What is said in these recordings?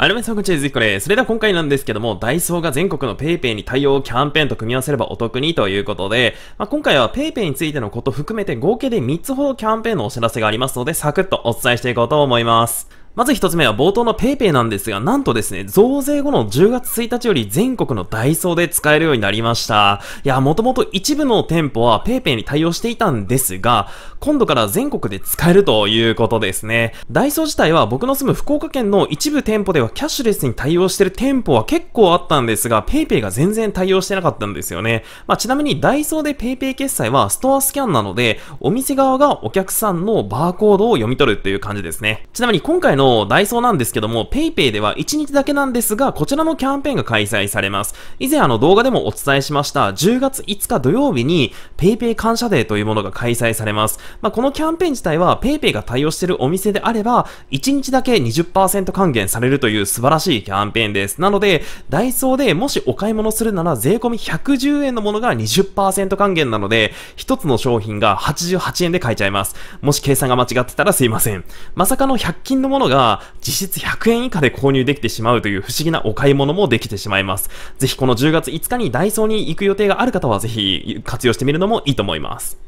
あルがとうごこんにちは。イコこれ。それでは今回なんですけども、ダイソーが全国の PayPay に対応キャンペーンと組み合わせればお得にということで、まあ、今回は PayPay についてのこと含めて合計で3つほどキャンペーンのお知らせがありますので、サクッとお伝えしていこうと思います。まず1つ目は冒頭の PayPay なんですが、なんとですね、増税後の10月1日より全国のダイソーで使えるようになりました。いや、もともと一部の店舗は PayPay に対応していたんですが、今度から全国で使えるということですね。ダイソー自体は僕の住む福岡県の一部店舗ではキャッシュレスに対応してる店舗は結構あったんですが、PayPay が全然対応してなかったんですよね。まあ、ちなみにダイソーで PayPay 決済はストアスキャンなので、お店側がお客さんのバーコードを読み取るっていう感じですね。ちなみに今回ののダイソーなんですけども、PayPay では1日だけなんですが、こちらのキャンペーンが開催されます。以前あの動画でもお伝えしました、10月5日土曜日に PayPay 感謝デーというものが開催されます。まあ、このキャンペーン自体は PayPay が対応しているお店であれば、1日だけ20%還元されるという素晴らしいキャンペーンです。なので、ダイソーでもしお買い物するなら税込み110円のものが20%還元なので、1つの商品が88円で買えちゃいます。もし計算が間違ってたらすいません。まさかの100均のものが実質100円以下で購入できてしまうという不思議なお買い物もできてしまいます。ぜひこの10月5日にダイソーに行く予定がある方はぜひ活用してみるのもいいと思います。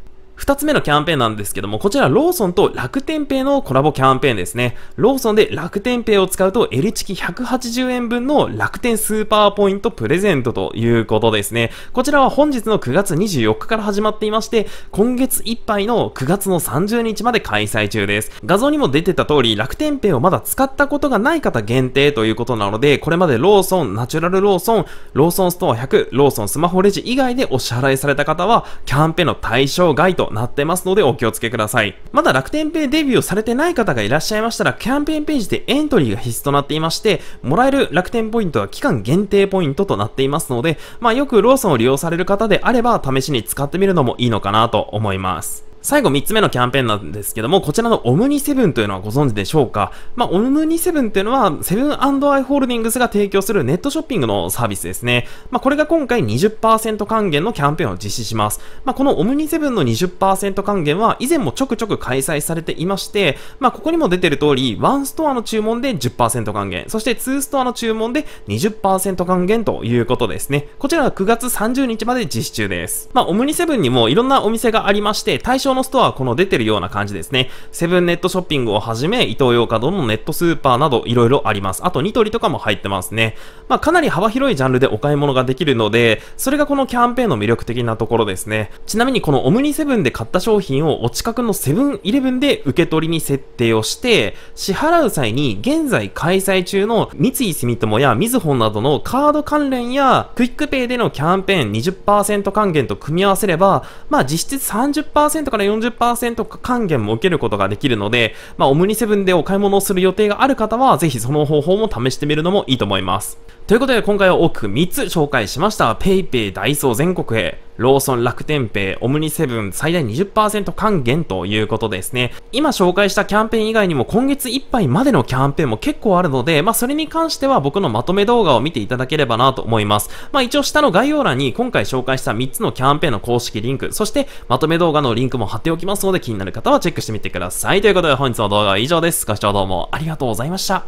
2つ目のキャンペーンなんですけども、こちらローソンと楽天ペイのコラボキャンペーンですね。ローソンで楽天ペイを使うと、L チキ180円分の楽天スーパーポイントプレゼントということですね。こちらは本日の9月24日から始まっていまして、今月いっぱいの9月の30日まで開催中です。画像にも出てた通り、楽天ペイをまだ使ったことがない方限定ということなので、これまでローソン、ナチュラルローソン、ローソンストア100、ローソンスマホレジ以外でお支払いされた方は、キャンペーンの対象外となってますのでお気をつけください。まだ楽天ペイデビューされてない方がいらっしゃいましたら、キャンペーンページでエントリーが必須となっていまして、もらえる楽天ポイントは期間限定ポイントとなっていますので、まあよくローソンを利用される方であれば試しに使ってみるのもいいのかなと思います。最後3つ目のキャンペーンなんですけども、こちらのオムニセブンというのはご存知でしょうかまあ、オムニセブンっていうのは、セブンアイ・ホールディングスが提供するネットショッピングのサービスですね。まあ、これが今回20%還元のキャンペーンを実施します。まあ、このオムニセブンの20%還元は、以前もちょくちょく開催されていまして、まあ、ここにも出てる通り、1ストアの注文で10%還元、そして2ストアの注文で20%還元ということですね。こちらは9月30日まで実施中です。まあ、オムニセブンにもいろんなお店がありまして、対象象のストアはこの出てるような感じですね。セブンネットショッピングをはじめ、イトーヨーカドーのネットスーパーなどいろいろあります。あとニトリとかも入ってますね。まあ、かなり幅広いジャンルでお買い物ができるので、それがこのキャンペーンの魅力的なところですね。ちなみにこのオムニセブンで買った商品をお近くのセブンイレブンで受け取りに設定をして、支払う際に現在開催中の三井住友やみずほなどのカード関連やクイックペイでのキャンペーン20%還元と組み合わせれば、まあ実質30%からから40%還元も受けることができるので、まあ、オムニセブンでお買い物をする予定がある方は、ぜひその方法も試してみるのもいいと思います。ということで今回は奥く3つ紹介しました。PayPay ダイソー全国へ。ローソン、楽天ペイ、オムニセブン、最大20%還元ということですね。今紹介したキャンペーン以外にも今月いっぱいまでのキャンペーンも結構あるので、まあ、それに関しては僕のまとめ動画を見ていただければなと思います。まあ、一応下の概要欄に今回紹介した3つのキャンペーンの公式リンク、そしてまとめ動画のリンクも貼っておきますので気になる方はチェックしてみてください。ということで本日の動画は以上です。ご視聴どうもありがとうございました。